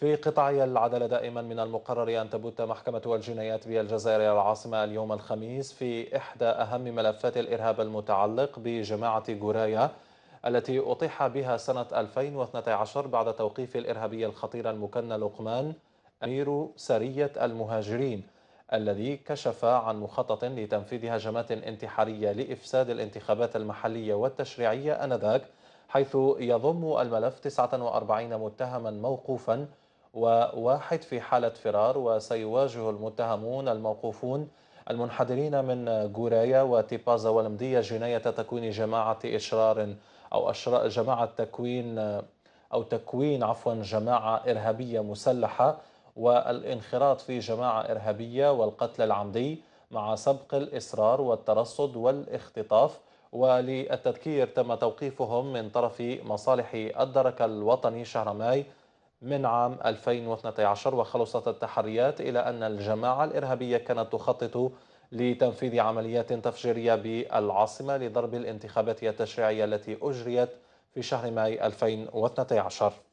في قطاع العدالة دائما من المقرر أن تبت محكمة الجنايات بالجزائر العاصمة اليوم الخميس في إحدى أهم ملفات الإرهاب المتعلق بجماعة جورايا التي أطيح بها سنة 2012 بعد توقيف الإرهابي الخطير المكنى لقمان أمير سرية المهاجرين الذي كشف عن مخطط لتنفيذ هجمات انتحارية لإفساد الانتخابات المحلية والتشريعية أنذاك حيث يضم الملف 49 متهما موقوفا وواحد في حالة فرار وسيواجه المتهمون الموقوفون المنحدرين من جورايا وتيبازا والمدية جناية تكوين جماعة إشرار أو أشراء جماعة تكوين أو تكوين عفوا جماعة إرهابية مسلحة والانخراط في جماعة إرهابية والقتل العمدي مع سبق الإصرار والترصد والاختطاف وللتذكير تم توقيفهم من طرف مصالح الدرك الوطني شهر ماي من عام 2012 وخلصت التحريات إلى أن الجماعة الإرهابية كانت تخطط لتنفيذ عمليات تفجيرية بالعاصمة لضرب الانتخابات التشريعية التي أجريت في شهر ماي 2012